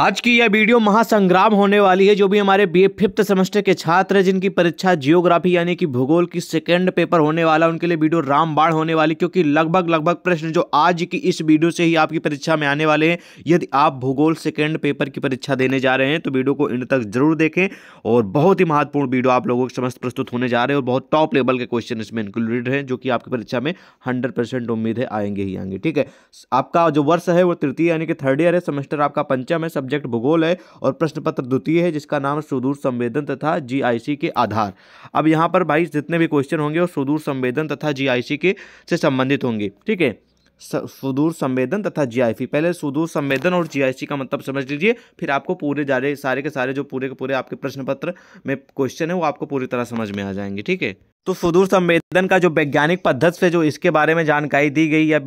आज की यह वीडियो महासंग्राम होने वाली है जो भी हमारे बी फिफ्थ सेमेस्टर के छात्र हैं जिनकी परीक्षा जियोग्राफी यानी कि भूगोल की सेकेंड पेपर होने वाला उनके लिए वीडियो रामबाण होने वाली क्योंकि लगभग लगभग प्रश्न जो आज की इस वीडियो से ही आपकी परीक्षा में आने वाले हैं यदि आप भूगोल सेकेंड पेपर की परीक्षा देने जा रहे हैं तो वीडियो को इन तक जरूर देखें और बहुत ही महत्वपूर्ण वीडियो आप लोगों के समस्त प्रस्तुत होने जा रहे हैं और बहुत टॉप लेवल के क्वेश्चन इसमें इंक्लूडेड हैं जो कि आपकी परीक्षा में हंड्रेड उम्मीद है आएंगे ही आएंगे ठीक है आपका जो वर्ष है वो तृतीय यानी कि थर्ड ईयर है सेमेस्टर आपका पंचम है सब सब्जेक्ट भूगोल है और प्रश्न पत्र द्वितीय है जिसका नाम सुदूर संवेदन तथा जीआईसी के आधार अब यहाँ पर भाई जितने भी क्वेश्चन होंगे वो सुदूर संवेदन तथा जीआईसी के से संबंधित होंगे ठीक है सुदूर संवेदन तथा जीआईसी पहले सुदूर संवेदन और जीआईसी का मतलब समझ लीजिए फिर आपको पूरे जारे सारे के सारे जो पूरे के पूरे आपके प्रश्न पत्र में क्वेश्चन है वो आपको पूरी तरह समझ में आ जाएंगे ठीक है तो सुदूर संवेदन का जो वैज्ञानिक पद्धति से जो इसके बारे में जानकारी दी गई या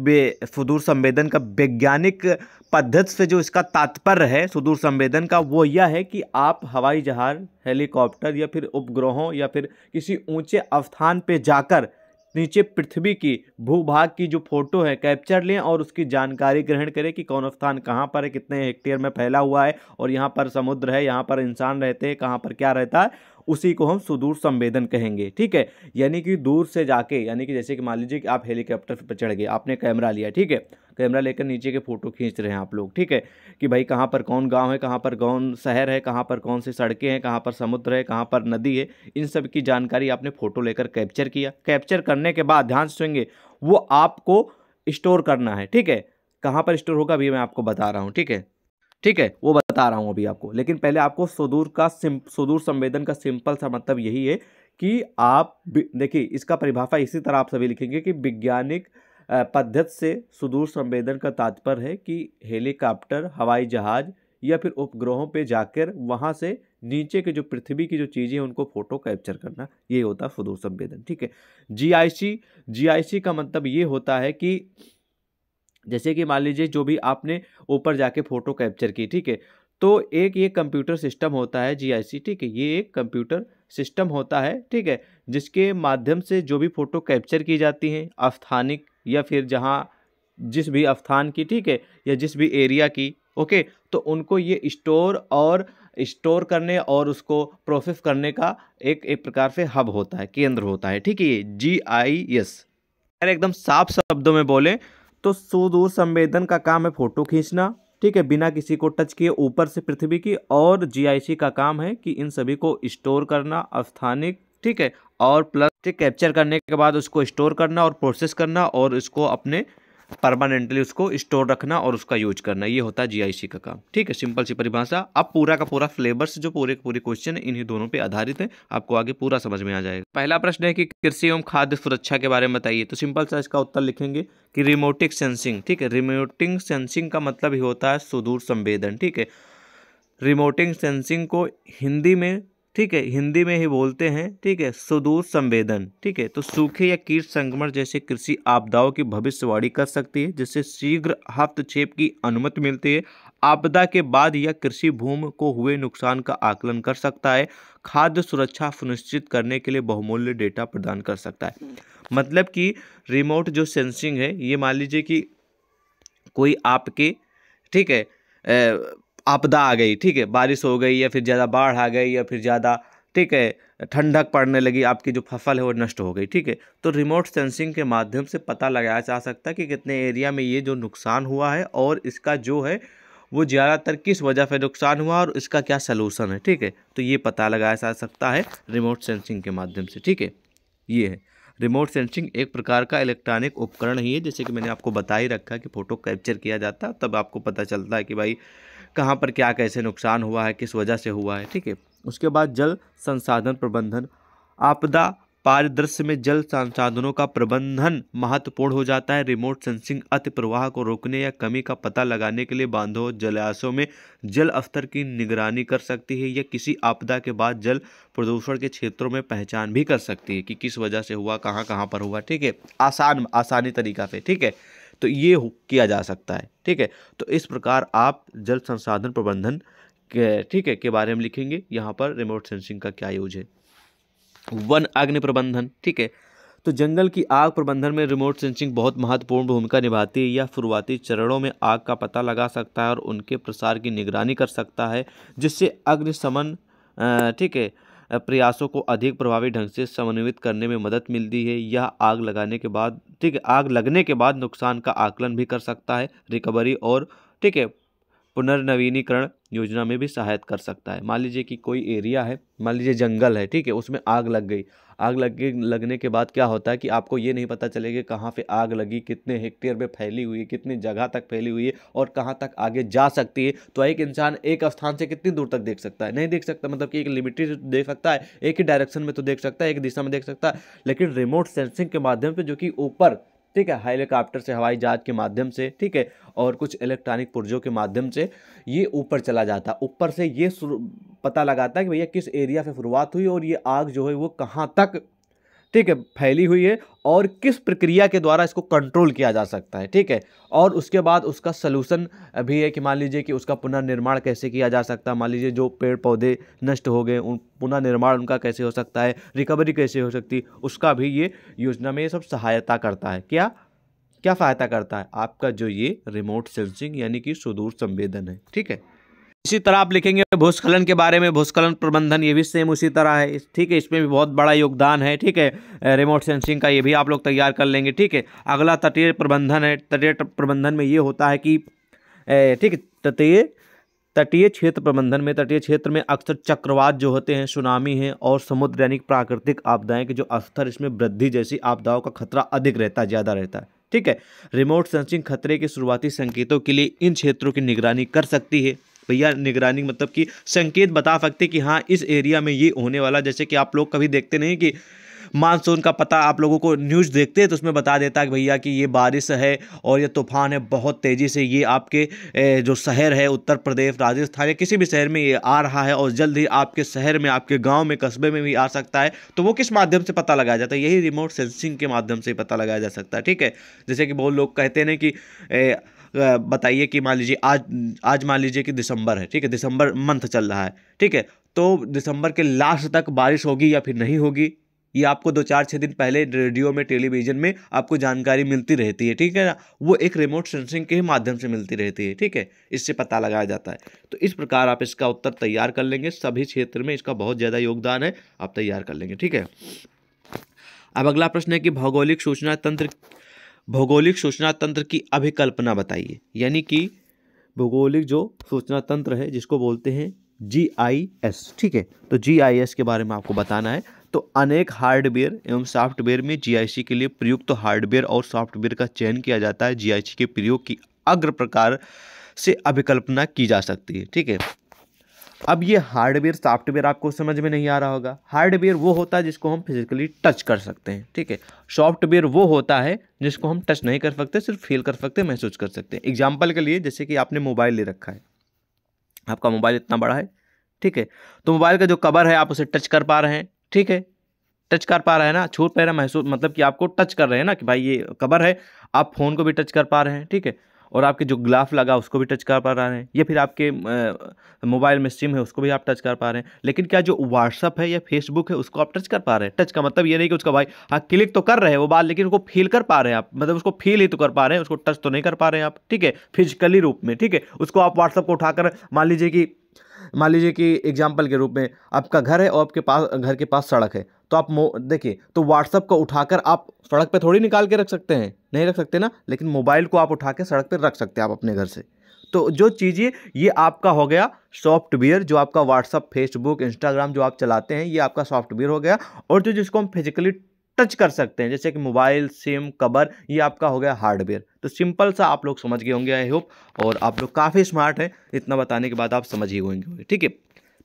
सुदूर संवेदन का वैज्ञानिक पद्धति से जो इसका तात्पर्य है सुदूर संवेदन का वो यह है कि आप हवाई जहाज हेलीकॉप्टर या फिर उपग्रहों या फिर किसी ऊंचे अवस्थान पे जाकर नीचे पृथ्वी की भूभाग की जो फोटो है कैप्चर लें और उसकी जानकारी ग्रहण करें कि कौन स्थान कहाँ पर है कितने हेक्टेयर में फैला हुआ है और यहाँ पर समुद्र है यहाँ पर इंसान रहते हैं कहाँ पर क्या रहता है उसी को हम सुदूर संवेदन कहेंगे ठीक है यानी कि दूर से जाके यानी कि जैसे कि मान लीजिए कि आप हेलीकॉप्टर पर चढ़ गए आपने कैमरा लिया ठीक है कैमरा लेकर नीचे के फ़ोटो खींच रहे हैं आप लोग ठीक है कि भाई कहाँ पर कौन गांव है कहाँ पर कौन शहर है कहाँ पर कौन सी सड़कें हैं कहाँ पर समुद्र है कहाँ पर नदी है इन सब की जानकारी आपने फ़ोटो लेकर कैप्चर किया कैप्चर करने के बाद ध्यान सुनेंगे वो आपको स्टोर करना है ठीक है कहाँ पर स्टोर होगा अभी मैं आपको बता रहा हूँ ठीक है ठीक है वो बता रहा हूँ अभी आपको लेकिन पहले आपको सुदूर का सुदूर संवेदन का सिंपल सा मतलब यही है कि आप देखिए इसका परिभाषा इसी तरह आप सभी लिखेंगे कि वैज्ञानिक पद्धति से सुदूर संवेदन का तात्पर्य है कि हेलीकॉप्टर हवाई जहाज़ या फिर उपग्रहों पे जाकर वहाँ से नीचे के जो पृथ्वी की जो चीज़ें हैं उनको फ़ोटो कैप्चर करना ये होता है सुदूर संवेदन ठीक है जी आई का मतलब ये होता है कि जैसे कि मान लीजिए जो भी आपने ऊपर जाके फ़ोटो कैप्चर की ठीक है तो एक ये कंप्यूटर सिस्टम होता है जीआईसी ठीक है ये एक कंप्यूटर सिस्टम होता है ठीक है जिसके माध्यम से जो भी फ़ोटो कैप्चर की जाती हैं अस्थानिक या फिर जहाँ जिस भी अस्थान की ठीक है या जिस भी एरिया की ओके तो उनको ये स्टोर और स्टोर करने और उसको प्रोसेस करने का एक एक प्रकार से हब होता है केंद्र होता है ठीक है ये जी आई एस अगर एकदम साफ शब्दों में बोलें तो सुदूर संवेदन का काम है फोटो खींचना ठीक है बिना किसी को टच किए ऊपर से पृथ्वी की और जीआईसी का काम है कि इन सभी को स्टोर करना स्थानिक ठीक है और प्लस कैप्चर करने के बाद उसको स्टोर करना और प्रोसेस करना और इसको अपने परमानेंटली उसको स्टोर रखना और उसका यूज करना ये होता है जीआईसी का काम ठीक है सिंपल सी परिभाषा अब पूरा का पूरा फ्लेवर्स जो पूरे पूरे क्वेश्चन है इन्हीं दोनों पे आधारित है आपको आगे पूरा समझ में आ जाएगा पहला प्रश्न है कि कृषि एवं खाद्य सुरक्षा के बारे में बताइए तो सिंपल सा इसका उत्तर लिखेंगे कि रिमोटिक सेंसिंग ठीक है रिमोटिंग सेंसिंग का मतलब ही होता है सुदूर संवेदन ठीक है रिमोटिंग सेंसिंग को हिंदी में ठीक है हिंदी में ही बोलते हैं ठीक है सुदूर संवेदन ठीक है तो सूखे या कीट संक्रमण जैसे कृषि आपदाओं की भविष्यवाणी कर सकती है जिससे शीघ्र हस्तक्षेप की अनुमति मिलती है आपदा के बाद यह कृषि भूमि को हुए नुकसान का आकलन कर सकता है खाद्य सुरक्षा सुनिश्चित करने के लिए बहुमूल्य डेटा प्रदान कर सकता है मतलब कि रिमोट जो सेंसिंग है ये मान लीजिए कि कोई आपके ठीक है आपदा आ गई ठीक है बारिश हो गई या फिर ज़्यादा बाढ़ आ गई या फिर ज़्यादा ठीक है ठंडक पड़ने लगी आपकी जो फसल है वो नष्ट हो गई ठीक है तो रिमोट सेंसिंग के माध्यम से पता लगाया जा सकता है कि कितने एरिया में ये जो नुकसान हुआ है और इसका जो है वो ज़्यादातर किस वजह से नुकसान हुआ और इसका क्या सलूशन है ठीक है तो ये पता लगाया जा सकता है रिमोट सेंसिंग के माध्यम से ठीक है ये है रिमोट सेंसिंग एक प्रकार का इलेक्ट्रॉनिक उपकरण ही है जैसे कि मैंने आपको बता ही रखा कि फ़ोटो कैप्चर किया जाता तब आपको पता चलता है कि भाई कहाँ पर क्या कैसे नुकसान हुआ है किस वजह से हुआ है ठीक है उसके बाद जल संसाधन प्रबंधन आपदा पारदृश्य में जल संसाधनों का प्रबंधन महत्वपूर्ण हो जाता है रिमोट सेंसिंग अति प्रवाह को रोकने या कमी का पता लगाने के लिए बांधों जलाशयों में जल स्तर की निगरानी कर सकती है या किसी आपदा के बाद जल प्रदूषण के क्षेत्रों में पहचान भी कर सकती है कि किस वजह से हुआ कहाँ कहाँ पर हुआ ठीक है आसान आसानी तरीका पे ठीक है तो ये किया जा सकता है ठीक है तो इस प्रकार आप जल संसाधन प्रबंधन के ठीक है के बारे में लिखेंगे यहाँ पर रिमोट सेंसिंग का क्या यूज है वन अग्नि प्रबंधन ठीक है तो जंगल की आग प्रबंधन में रिमोट सेंसिंग बहुत महत्वपूर्ण भूमिका निभाती है यह शुरुआती चरणों में आग का पता लगा सकता है और उनके प्रसार की निगरानी कर सकता है जिससे अग्निशमन ठीक है प्रयासों को अधिक प्रभावी ढंग से समन्वित करने में मदद मिलती है यह आग लगाने के बाद ठीक है आग लगने के बाद नुकसान का आकलन भी कर सकता है रिकवरी और ठीक है पुनर्नवीनीकरण योजना में भी सहायता कर सकता है मान लीजिए कि कोई एरिया है मान लीजिए जंगल है ठीक है उसमें आग लग गई आग लग गई लगने के बाद क्या होता है कि आपको ये नहीं पता चलेगा कहाँ पे आग लगी कितने हेक्टेयर में फैली हुई है कितनी जगह तक फैली हुई है और कहाँ तक आगे जा सकती है तो एक इंसान एक स्थान से कितनी दूर तक देख सकता है नहीं देख सकता मतलब कि एक लिमिटेड देख सकता है एक ही डायरेक्शन में तो देख सकता है एक दिशा में देख सकता है लेकिन रिमोट सेंसिंग के माध्यम से जो कि ऊपर ठीक है हेलीकॉप्टर से हवाई जहाज के माध्यम से ठीक है और कुछ इलेक्ट्रॉनिक पुर्जों के माध्यम से ये ऊपर चला जाता ऊपर से ये पता लगाता है कि भैया किस एरिया से शुरुआत हुई और ये आग जो है वो कहाँ तक ठीक है फैली हुई है और किस प्रक्रिया के द्वारा इसको कंट्रोल किया जा सकता है ठीक है और उसके बाद उसका सलूशन भी है कि मान लीजिए कि उसका पुनर्निर्माण कैसे किया जा सकता है मान लीजिए जो पेड़ पौधे नष्ट हो गए उन पुनर्निर्माण उनका कैसे हो सकता है रिकवरी कैसे हो सकती उसका भी ये योजना में ये सब सहायता करता है क्या क्या सहायता करता है आपका जो ये रिमोट सेंसिंग यानी कि सुदूर संवेदन है ठीक है इसी तरह आप लिखेंगे भूस्खलन के बारे में भूस्खलन प्रबंधन ये भी सेम उसी तरह है ठीक है इसमें भी बहुत बड़ा योगदान है ठीक है रिमोट सेंसिंग का ये भी आप लोग तैयार कर लेंगे ठीक है अगला तटीय प्रबंधन है तटीय प्रबंधन में ये होता है कि ठीक है तटीय तटीय क्षेत्र प्रबंधन में तटीय क्षेत्र में अक्सर चक्रवात जो होते हैं सुनामी हैं और समुद्र यानी प्राकृतिक आपदाएं के जो अस्तर इसमें वृद्धि जैसी आपदाओं का खतरा अधिक रहता है ज़्यादा रहता है ठीक है रिमोट सेंसिंग खतरे के शुरुआती संकेतों के लिए इन क्षेत्रों की निगरानी कर सकती है भैया निगरानी मतलब कि संकेत बता सकते कि हाँ इस एरिया में ये होने वाला जैसे कि आप लोग कभी देखते नहीं कि मानसून का पता आप लोगों को न्यूज़ देखते हैं तो उसमें बता देता है कि भैया कि ये बारिश है और ये तूफान है बहुत तेज़ी से ये आपके जो शहर है उत्तर प्रदेश राजस्थान या किसी भी शहर में ये आ रहा है और जल्द ही आपके शहर में आपके गाँव में कस्बे में भी आ सकता है तो वो किस माध्यम से पता लगाया जाता है यही रिमोट सेंसिंग के माध्यम से पता लगाया जा सकता है ठीक है जैसे कि बहुत लोग कहते हैं कि ए, बताइए कि मान लीजिए आज आज मान लीजिए कि दिसंबर है ठीक है दिसंबर मंथ चल रहा है ठीक है तो दिसंबर के लास्ट तक बारिश होगी या फिर नहीं होगी ये आपको दो चार छः दिन पहले रेडियो में टेलीविज़न में आपको जानकारी मिलती रहती है ठीक है ना वो एक रिमोट सेंसिंग के माध्यम से मिलती रहती है ठीक है इससे पता लगाया जाता है तो इस प्रकार आप इसका उत्तर तैयार कर लेंगे सभी क्षेत्र में इसका बहुत ज़्यादा योगदान है आप तैयार कर लेंगे ठीक है अब अगला प्रश्न है कि भौगोलिक सूचना तंत्र भौगोलिक सूचना तंत्र की अभिकल्पना बताइए यानी कि भौगोलिक जो सूचना तंत्र है जिसको बोलते हैं जी आई एस ठीक है तो जी आई एस के बारे में आपको बताना है तो अनेक हार्डवेयर एवं सॉफ्टवेयर में जी के लिए प्रयुक्त तो हार्डवेयर और सॉफ्टवेयर का चयन किया जाता है जी के प्रयोग की अग्र प्रकार से अभिकल्पना की जा सकती है ठीक है अब ये हार्डवेयर सॉफ्टवेयर आपको समझ में नहीं आ रहा होगा हार्डवेयर वो होता है जिसको हम फिजिकली टच कर सकते हैं ठीक है सॉफ्टवेयर वो होता है जिसको हम टच नहीं कर सकते सिर्फ फील कर सकते महसूस कर सकते हैं एग्जाम्पल के लिए जैसे कि आपने मोबाइल ले रखा है आपका मोबाइल इतना बड़ा है ठीक है तो मोबाइल का जो कवर है आप उसे टच कर पा रहे हैं ठीक है टच कर पा रहे हैं ना छूट पा रहा महसूस मतलब कि आपको टच कर रहे हैं ना कि भाई ये कवर है आप फ़ोन को भी टच कर पा रहे हैं ठीक है और आपके जो ग्लाफ लगा उसको भी टच कर पा रहे हैं या फिर आपके मोबाइल में सिम है उसको भी आप टच कर पा रहे हैं लेकिन क्या जो व्हाट्सअप है या फेसबुक है उसको आप टच कर पा रहे हैं टच का मतलब ये नहीं कि उसका भाई हाँ क्लिक तो कर रहे हैं वो बात लेकिन उसको फील कर पा रहे हैं आप मतलब उसको फील ही तो कर पा रहे हैं उसको टच तो नहीं कर पा रहे हैं आप ठीक है फिजिकली रूप में ठीक है उसको आप व्हाट्सअप को उठाकर मान लीजिए कि मान लीजिए कि एग्जाम्पल के रूप में आपका घर है और आपके पास घर के पास सड़क है तो आप देखिए तो व्हाट्सअप को उठाकर आप सड़क पे थोड़ी निकाल के रख सकते हैं नहीं रख सकते ना लेकिन मोबाइल को आप उठा के सड़क पे रख सकते हैं आप अपने घर से तो जो चीज़ें ये आपका हो गया सॉफ्टवेयर जो आपका व्हाट्सअप फेसबुक इंस्टाग्राम जो आप चलाते हैं ये आपका सॉफ्टवेयर हो गया और जो जिसको हम फिजिकली टच कर सकते हैं जैसे कि मोबाइल सिम कबर ये आपका हो गया हार्डवेयर तो सिंपल सा आप लोग समझ गए होंगे आई होप और आप लोग काफ़ी स्मार्ट हैं इतना बताने के बाद आप समझ ही होंगे ठीक है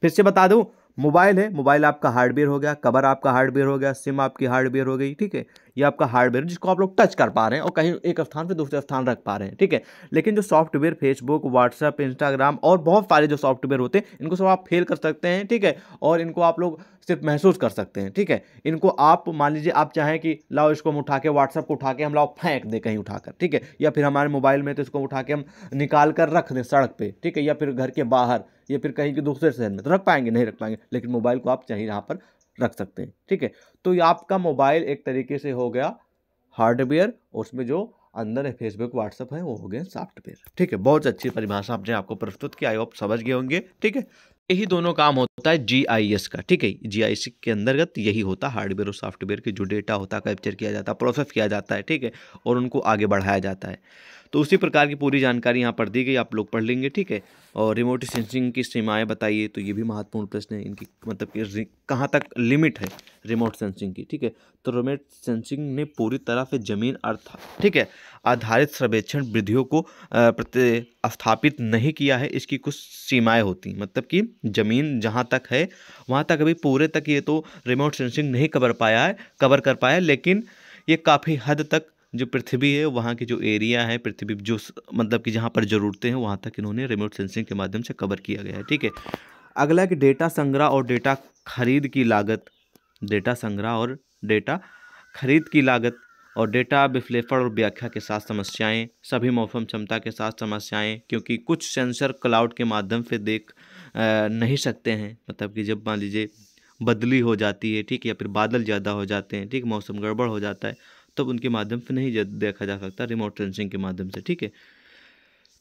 फिर से बता दूँ मोबाइल है मोबाइल आपका हार्डवेयर हो गया कवर आपका हार्डवेयर हो गया सिम आपकी हार्डवेयर हो गई ठीक है ये आपका हार्डवेयर जिसको आप लोग टच कर पा रहे हैं और कहीं एक स्थान पर दूसरे स्थान रख पा रहे हैं ठीक है लेकिन जो सॉफ्टवेयर फेसबुक व्हाट्सअप इंस्टाग्राम और बहुत सारे जो सॉफ्टवेयर होते हैं इनको सब आप फेल कर सकते हैं ठीक है और इनको आप लोग सिर्फ महसूस कर सकते हैं ठीक है इनको आप मान लीजिए आप चाहें कि लाओ इसको हम उठा के व्हाट्सअप को उठा के हम लाओ फेंक दें कहीं उठाकर ठीक है या फिर हमारे मोबाइल में तो इसको उठा के हम निकाल कर रख दें सड़क पे ठीक है या फिर घर के बाहर या फिर कहीं के दूसरे शहर में तो रख पाएंगे नहीं रख पाएंगे लेकिन मोबाइल को आप चाहिए यहाँ पर रख सकते हैं ठीक है तो ये आपका मोबाइल एक तरीके से हो गया हार्डवेयर उसमें जो अंदर है फेसबुक व्हाट्सअप है वो हो गए सॉफ्टवेयर ठीक है बहुत अच्छी परिभाषा आपने आपको प्रस्तुत की आई होप समझ गए होंगे ठीक है यही दोनों काम होता है एस का ठीक है जीआईएस के अंतर्गत यही होता है हार्डवेयर और सॉफ्टवेयर के जो डेटा होता है कैप्चर किया जाता है प्रोसेस किया जाता है ठीक है और उनको आगे बढ़ाया जाता है तो उसी प्रकार की पूरी जानकारी यहाँ पर दी गई आप लोग पढ़ लेंगे ठीक है और रिमोट सेंसिंग की सीमाएँ बताइए तो ये भी महत्वपूर्ण प्रश्न है इनकी मतलब कि कहाँ तक लिमिट है रिमोट सेंसिंग की ठीक है तो रिमोट सेंसिंग ने पूरी तरह से जमीन अर्थ ठीक है आधारित सर्वेक्षण विधियों को प्रति स्थापित नहीं किया है इसकी कुछ सीमाएं होती हैं मतलब कि ज़मीन जहाँ तक है वहाँ तक अभी पूरे तक ये तो रिमोट सेंसिंग नहीं कवर पाया है कवर कर पाया है लेकिन ये काफ़ी हद तक जो पृथ्वी है वहाँ की जो एरिया है पृथ्वी जो मतलब कि जहाँ पर ज़रूरतें हैं वहाँ तक इन्होंने रिमोट सेंसिंग के माध्यम से कवर किया गया है ठीक है अगला कि डेटा संग्रह और डेटा खरीद की लागत डेटा संग्रह और डेटा खरीद की लागत और डेटा विश्लेषण और व्याख्या के साथ समस्याएं सभी मौसम क्षमता के साथ समस्याएं क्योंकि कुछ सेंसर क्लाउड के माध्यम से देख नहीं सकते हैं मतलब कि जब मान लीजिए बदली हो जाती है ठीक या फिर बादल ज़्यादा हो जाते हैं ठीक मौसम गड़बड़ हो जाता है तब तो उनके माध्यम से नहीं देखा जा सकता रिमोट सेंसिंग के माध्यम से ठीक है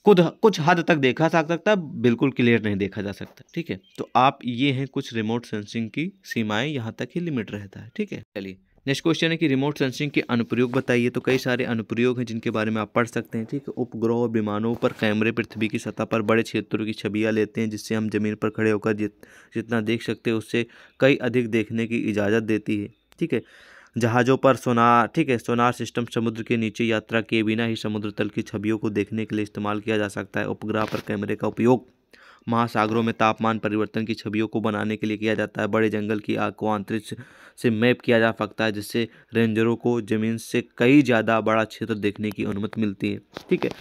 खुद कुछ हद तक देखा जा सकता बिल्कुल क्लियर नहीं देखा जा सकता ठीक है तो आप ये हैं कुछ रिमोट सेंसिंग की सीमाएं यहाँ तक ही लिमिट रहता है ठीक है चलिए नेक्स्ट क्वेश्चन है कि रिमोट सेंसिंग के अनुप्रयोग बताइए तो कई सारे अनुप्रयोग हैं जिनके बारे में आप पढ़ सकते हैं ठीक है उपग्रह विमानों पर कैमरे पृथ्वी की सतह पर बड़े क्षेत्रों की छबियाँ लेते हैं जिससे हम ज़मीन पर खड़े होकर जित जितना देख सकते हैं उससे कई अधिक देखने की इजाज़त देती है ठीक है जहाज़ों पर सोनार ठीक है सोनार सिस्टम समुद्र के नीचे यात्रा किए बिना ही समुद्र तल की छवियों को देखने के लिए इस्तेमाल किया जा सकता है उपग्रह पर कैमरे का उपयोग महासागरों में तापमान परिवर्तन की छवियों को बनाने के लिए किया जाता है बड़े जंगल की आग को अंतरिक्ष से मैप किया जा सकता है जिससे रेंजरों को ज़मीन से कई ज़्यादा बड़ा क्षेत्र देखने की अनुमति मिलती है ठीक है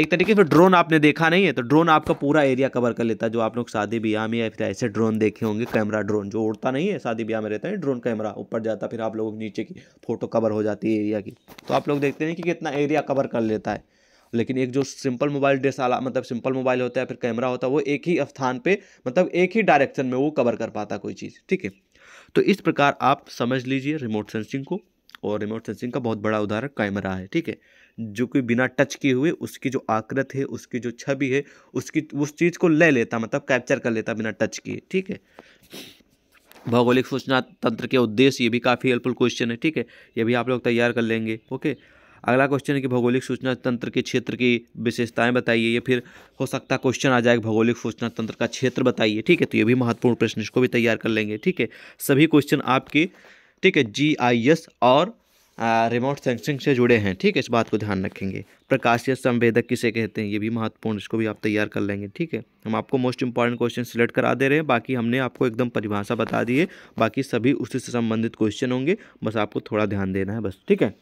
एक तरीके से ड्रोन आपने देखा नहीं है तो ड्रोन आपका पूरा एरिया कवर कर लेता है जो आप लोग शादी ब्याह में या फिर ऐसे ड्रोन देखे होंगे कैमरा ड्रोन जो उड़ता नहीं है शादी ब्याह में रहता है ड्रोन कैमरा ऊपर जाता फिर आप लोग नीचे की फोटो कवर हो जाती है एरिया की तो आप लोग देखते हैं कि कितना एरिया कवर कर लेता है लेकिन एक जो सिंपल मोबाइल डिश आला मतलब सिंपल मोबाइल होता है फिर कैमरा होता है वो एक ही स्थान पे मतलब एक ही डायरेक्शन में वो कवर कर पाता कोई चीज़ ठीक है तो इस प्रकार आप समझ लीजिए रिमोट सेंसिंग को और रिमोट सेंसिंग का बहुत बड़ा उदाहरण कैमरा है ठीक है जो कि बिना टच किए हुए उसकी जो आकृत है उसकी जो छवि है उसकी उस चीज़ को ले लेता मतलब कैप्चर कर लेता बिना टच किए ठीक है भौगोलिक सूचना तंत्र के उद्देश्य ये भी काफ़ी हेल्पफुल क्वेश्चन है ठीक है ये भी आप लोग तैयार कर लेंगे ओके अगला क्वेश्चन है कि भौगोलिक सूचना तंत्र के क्षेत्र की विशेषताएं बताइए या फिर हो सकता क्वेश्चन आ जाएगा भौगोलिक सूचना तंत्र का क्षेत्र बताइए ठीक है तो ये भी महत्वपूर्ण प्रश्न इसको भी तैयार कर लेंगे ठीक है सभी क्वेश्चन आपके ठीक है जी और रिमोट सेंसिंग से जुड़े हैं ठीक है इस बात को ध्यान रखेंगे प्रकाशीय संवेदक किसे कहते हैं ये भी महत्वपूर्ण इसको भी आप तैयार कर लेंगे ठीक है हम आपको मोस्ट इंपॉर्टेंट क्वेश्चन सिलेक्ट करा दे रहे हैं बाकी हमने आपको एकदम परिभाषा बता दी है बाकी सभी उसी से संबंधित क्वेश्चन होंगे बस आपको थोड़ा ध्यान देना है बस ठीक है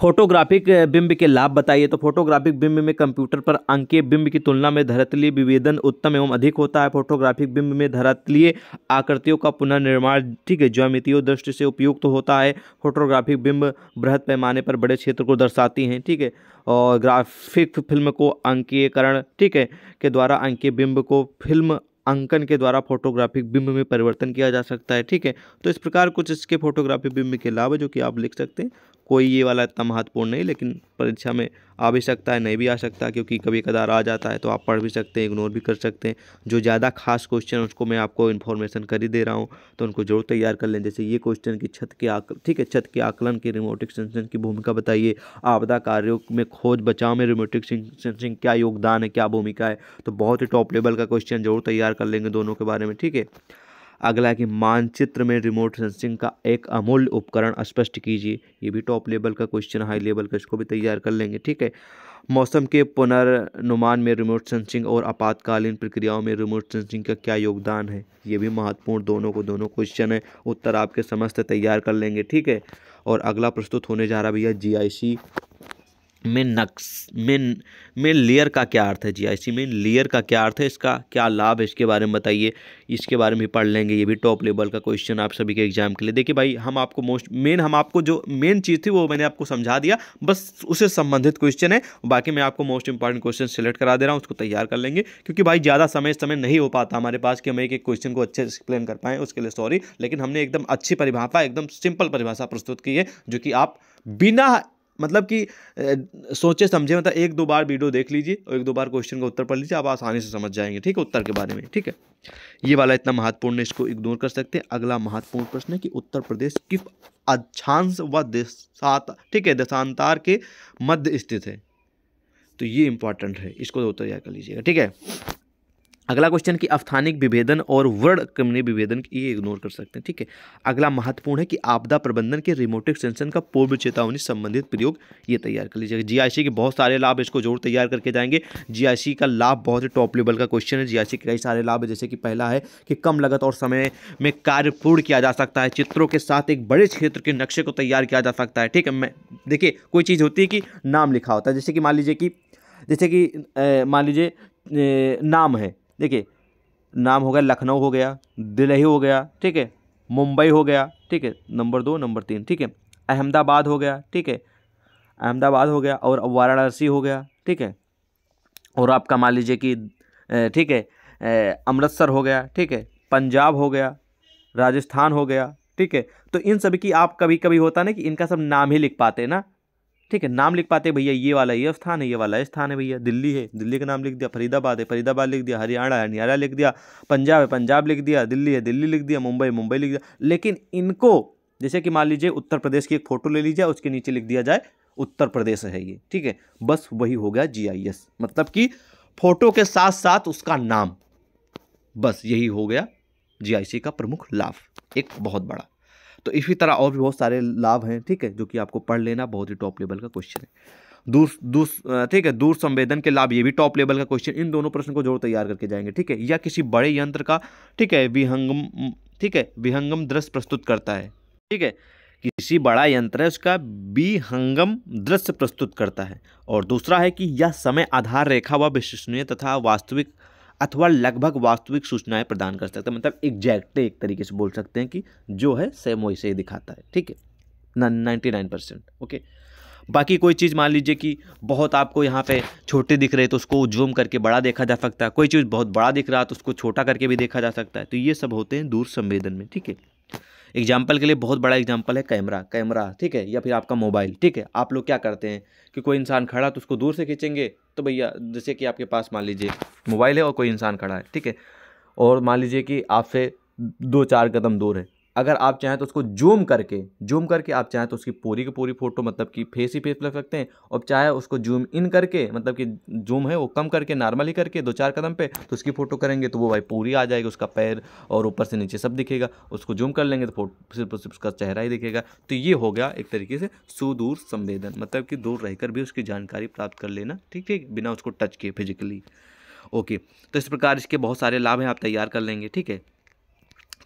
फोटोग्राफिक बिंब के लाभ बताइए तो फोटोग्राफिक बिंब में कंप्यूटर पर अंकीय बिंब की तुलना में धरातलीय विवेदन उत्तम एवं अधिक होता है फोटोग्राफिक बिंब में धरातलीय आकृतियों का पुनर्निर्माण ठीक है ज्यामितीय दृष्टि से उपयुक्त तो होता है फोटोग्राफिक बिंब बृहद पैमाने पर बड़े क्षेत्र को दर्शाती हैं ठीक है और ग्राफिक फिल्म को अंकीयकरण ठीक है के द्वारा अंकीय बिंब को फिल्म अंकन के द्वारा फोटोग्राफिक बिंब में परिवर्तन किया जा सकता है ठीक है तो इस प्रकार कुछ इसके फोटोग्राफिक बिंब के लाभ जो कि आप लिख सकते हैं कोई ये वाला इतना महत्वपूर्ण नहीं लेकिन परीक्षा में आ भी सकता है नहीं भी आ सकता है क्योंकि कभी कदार आ जाता है तो आप पढ़ भी सकते हैं इग्नोर भी कर सकते हैं जो ज़्यादा खास क्वेश्चन है उसको मैं आपको इन्फॉर्मेशन कर ही दे रहा हूँ तो उनको जरूर तैयार कर लें जैसे ये क्वेश्चन की छत के आक ठीक है छत के आकलन की रिमोटिक सेंसिंग की भूमिका बताइए आपदा कार्यों में खोज बचाव में रिमोटिक सेंसिंग क्या योगदान है क्या भूमिका है तो बहुत ही टॉप लेवल का क्वेश्चन जरूर तैयार कर लेंगे दोनों के बारे में ठीक है अगला कि मानचित्र में रिमोट सेंसिंग का एक अमूल्य उपकरण स्पष्ट कीजिए ये भी टॉप लेवल का क्वेश्चन हाई लेवल का इसको भी तैयार कर लेंगे ठीक है मौसम के पुनर्नुमान में रिमोट सेंसिंग और आपातकालीन प्रक्रियाओं में रिमोट सेंसिंग का क्या योगदान है ये भी महत्वपूर्ण दोनों को दोनों क्वेश्चन है उत्तर आपके समस्त तैयार कर लेंगे ठीक है और अगला प्रस्तुत होने जा रहा भैया जी मेन नक्स मेन में लेयर का क्या अर्थ है जी आई सी में लेयर का क्या अर्थ है इसका क्या लाभ है इसके बारे में बताइए इसके बारे में भी पढ़ लेंगे ये भी टॉप लेवल का क्वेश्चन आप सभी के एग्जाम के लिए देखिए भाई हम आपको मोस्ट मेन हम आपको जो मेन चीज़ थी वो मैंने आपको समझा दिया बस उससे संबंधित क्वेश्चन है बाकी मैं आपको मोस्ट इंपॉर्टेंट क्वेश्चन सेलेक्ट करा दे रहा हूँ उसको तैयार कर लेंगे क्योंकि भाई ज़्यादा समय समय नहीं हो पाता हमारे पास कि हम एक एक क्वेश्चन को अच्छे से एक्सप्लेन कर पाएँ उसके लिए सॉरी लेकिन हमने एकदम अच्छी परिभाषा एकदम सिंपल परिभाषा प्रस्तुत की है जो कि आप बिना मतलब कि सोचे समझे मतलब एक दो बार वीडियो देख लीजिए और एक दो बार क्वेश्चन का उत्तर पढ़ लीजिए आप आसानी से समझ जाएंगे ठीक है उत्तर के बारे में ठीक है ये वाला इतना महत्वपूर्ण है इसको इग्नोर कर सकते हैं अगला महत्वपूर्ण प्रश्न है कि उत्तर प्रदेश किस अक्षांश व देशात ठीक है देशांतार के मध्य स्थित है तो ये इंपॉर्टेंट है इसको उत्तर याद कर लीजिएगा ठीक है अगला क्वेश्चन कि अवथानिक विभेदन और वर्ड क्रमणीय विभेदन ये इग्नोर कर सकते हैं ठीक है अगला महत्वपूर्ण है कि आपदा प्रबंधन के रिमोट एक्सटेंशन का पूर्व चेतावनी संबंधित प्रयोग ये तैयार कर लीजिएगा सी के बहुत सारे लाभ इसको जोर तैयार करके जाएंगे सी का लाभ बहुत ही टॉप लेवल का क्वेश्चन है सी के कई सारे लाभ है जैसे कि पहला है कि कम लगत और समय में कार्य पूर्ण किया जा सकता है चित्रों के साथ एक बड़े क्षेत्र के नक्शे को तैयार किया जा सकता है ठीक है मैं देखिए कोई चीज़ होती है कि नाम लिखा होता है जैसे कि मान लीजिए कि जैसे कि मान लीजिए नाम है देखिए नाम हो गया लखनऊ हो गया दिल्ली हो गया ठीक है मुंबई हो गया ठीक है नंबर दो नंबर तीन ठीक है अहमदाबाद हो गया ठीक है अहमदाबाद हो गया और वाराणसी हो गया ठीक है और आपका मान लीजिए कि ठीक है अमृतसर हो गया ठीक है पंजाब हो गया राजस्थान हो गया ठीक है तो इन सभी की आप कभी कभी होता ना कि इनका सब नाम ही लिख पाते ना ठीक है नाम लिख पाते भैया ये वाला ये स्थान है ये वाला स्थान है भैया दिल्ली है दिल्ली का नाम लिख दिया फरीदाबाद है फरीदाबाद लिख दिया हरियाणा है हरियाणा लिख दिया पंजाब है पंजाब लिख दिया दिल्ली है दिल्ली लिख दिया मुंबई मुंबई लिख दिया लेकिन इनको जैसे कि मान लीजिए उत्तर प्रदेश की एक फ़ोटो ले लीजिए उसके नीचे लिख दिया जाए उत्तर प्रदेश है ये ठीक है बस वही हो गया जी मतलब कि फोटो के साथ साथ उसका नाम बस यही हो गया जी का प्रमुख लाभ एक बहुत बड़ा तो इसी तरह और भी बहुत सारे लाभ हैं ठीक है जो कि आपको पढ़ लेना बहुत ही टॉप लेवल का क्वेश्चन है दूर दूर ठीक है दूर संवेदन के लाभ ये भी टॉप लेवल का क्वेश्चन इन दोनों प्रश्न को जोर तैयार करके जाएंगे ठीक है या किसी बड़े यंत्र का ठीक है विहंगम ठीक है विहंगम दृश्य प्रस्तुत करता है ठीक है किसी बड़ा यंत्र है उसका विहंगम दृश्य प्रस्तुत करता है और दूसरा है कि यह समय आधार रेखा व विश्वसनीय तथा वास्तविक अथवा लगभग वास्तविक सूचनाएं प्रदान कर सकता है मतलब एग्जैक्ट एक तरीके से बोल सकते हैं कि जो है सेम वैसे ही दिखाता है ठीक है नाइन्टी नाइन परसेंट ओके बाकी कोई चीज़ मान लीजिए कि बहुत आपको यहाँ पे छोटे दिख रहे तो उसको जूम करके बड़ा देखा जा सकता है कोई चीज़ बहुत बड़ा दिख रहा तो उसको छोटा करके भी देखा जा सकता है तो ये सब होते हैं दूर संवेदन में ठीक है एग्जाम्पल के लिए बहुत बड़ा एग्जाम्पल है कैमरा कैमरा ठीक है या फिर आपका मोबाइल ठीक है आप लोग क्या करते हैं कि कोई इंसान खड़ा तो उसको दूर से खींचेंगे तो भैया जैसे कि आपके पास मान लीजिए मोबाइल है और कोई इंसान खड़ा है ठीक है और मान लीजिए कि आपसे दो चार कदम दूर है अगर आप चाहें तो उसको जूम करके जूम करके आप चाहें तो उसकी पूरी की पूरी फोटो मतलब कि फेस ही फेस लग सकते हैं और चाहे उसको जूम इन करके मतलब कि जूम है वो कम करके नॉर्मली करके दो चार कदम पे तो उसकी फ़ोटो करेंगे तो वो भाई पूरी आ जाएगी उसका पैर और ऊपर से नीचे सब दिखेगा उसको जूम कर लेंगे तो फोटो सिर्फ सिर्फ उसका चेहरा ही दिखेगा तो ये हो गया एक तरीके से सुदूर संवेदन मतलब कि दूर रहकर भी उसकी जानकारी प्राप्त कर लेना ठीक ठीक बिना उसको टच किए फिजिकली ओके तो इस प्रकार इसके बहुत सारे लाभ हैं आप तैयार कर लेंगे ठीक है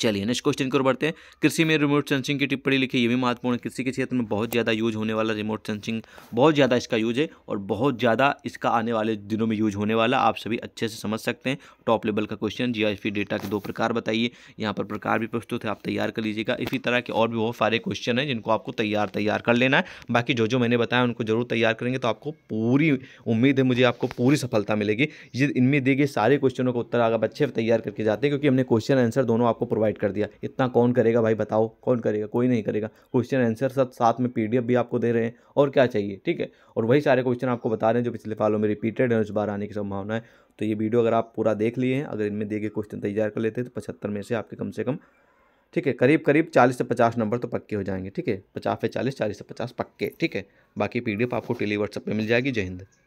चलिए नेक्स्ट क्वेश्चन की ओर बढ़ते हैं कृषि में रिमोट सेंसिंग की टिप्पणी लिखी ये भी महत्वपूर्ण है कृषि के क्षेत्र में बहुत ज़्यादा यूज होने वाला रिमोट सेंसिंग बहुत ज़्यादा इसका यूज है और बहुत ज़्यादा इसका आने वाले दिनों में यूज होने वाला आप सभी अच्छे से समझ सकते हैं टॉप लेवल का क्वेश्चन जी डेटा के दो प्रकार बताइए यहाँ पर प्रकार भी प्रस्तुत है आप तैयार कर लीजिएगा इसी तरह के और भी बहुत सारे क्वेश्चन हैं जिनको आपको तैयार तैयार कर लेना है बाकी जो जो मैंने बताया उनको जरूर तैयार करेंगे तो आपको पूरी उम्मीद है मुझे आपको पूरी सफलता मिलेगी ये इनमें दिए गए सारे क्वेश्चनों का उत्तर आगे अच्छे तैयार करके जाते हैं क्योंकि हमने क्वेश्चन आंसर दोनों आपको प्रोवाइड प्रोवाइड कर दिया इतना कौन करेगा भाई बताओ कौन करेगा कोई नहीं करेगा क्वेश्चन आंसर सब साथ में पीडीएफ भी आपको दे रहे हैं और क्या चाहिए ठीक है और वही सारे क्वेश्चन आपको बता रहे हैं जो पिछले सालों में रिपीटेड है उस बार आने की संभावना है तो ये वीडियो अगर आप पूरा देख लिए हैं अगर इनमें देखिए क्वेश्चन तैयार कर लेते हैं तो पचहत्तर में से आपके कम से कम ठीक है करीब करीब चालीस से पचास नंबर तो पक्के हो जाएंगे ठीक है पचास से चालीस चालीस से पचास पक्के ठीक है बाकी पी आपको टेली व्हाट्सएप पर मिल जाएगी जय हिंद